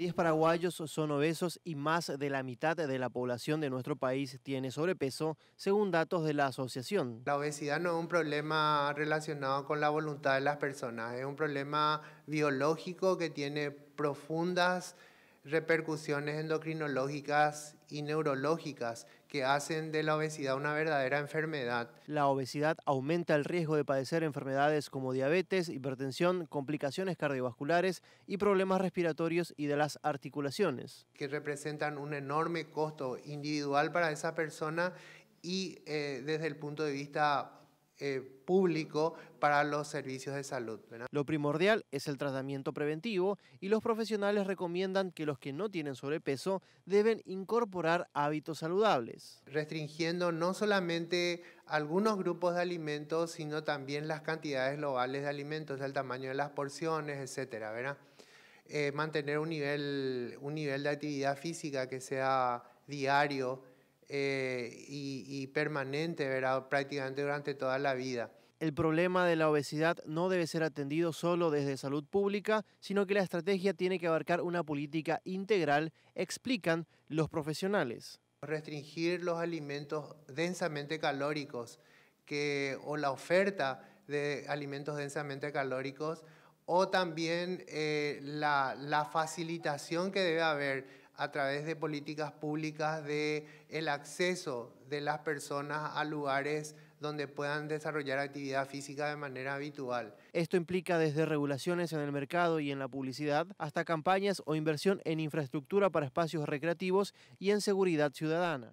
10 paraguayos son obesos y más de la mitad de la población de nuestro país tiene sobrepeso, según datos de la asociación. La obesidad no es un problema relacionado con la voluntad de las personas, es un problema biológico que tiene profundas repercusiones endocrinológicas y neurológicas que hacen de la obesidad una verdadera enfermedad. La obesidad aumenta el riesgo de padecer enfermedades como diabetes, hipertensión, complicaciones cardiovasculares y problemas respiratorios y de las articulaciones. Que representan un enorme costo individual para esa persona y eh, desde el punto de vista eh, público para los servicios de salud. Lo primordial es el tratamiento preventivo y los profesionales recomiendan que los que no tienen sobrepeso deben incorporar hábitos saludables. Restringiendo no solamente algunos grupos de alimentos, sino también las cantidades globales de alimentos, el tamaño de las porciones, etc. Eh, mantener un nivel, un nivel de actividad física que sea diario, eh, y, permanente, prácticamente durante toda la vida. El problema de la obesidad no debe ser atendido solo desde salud pública, sino que la estrategia tiene que abarcar una política integral, explican los profesionales. Restringir los alimentos densamente calóricos o la oferta de alimentos densamente calóricos o también eh, la facilitación que debe haber a través de políticas públicas de el acceso de las personas a lugares donde puedan desarrollar actividad física de manera habitual. Esto implica desde regulaciones en el mercado y en la publicidad hasta campañas o inversión en infraestructura para espacios recreativos y en seguridad ciudadana.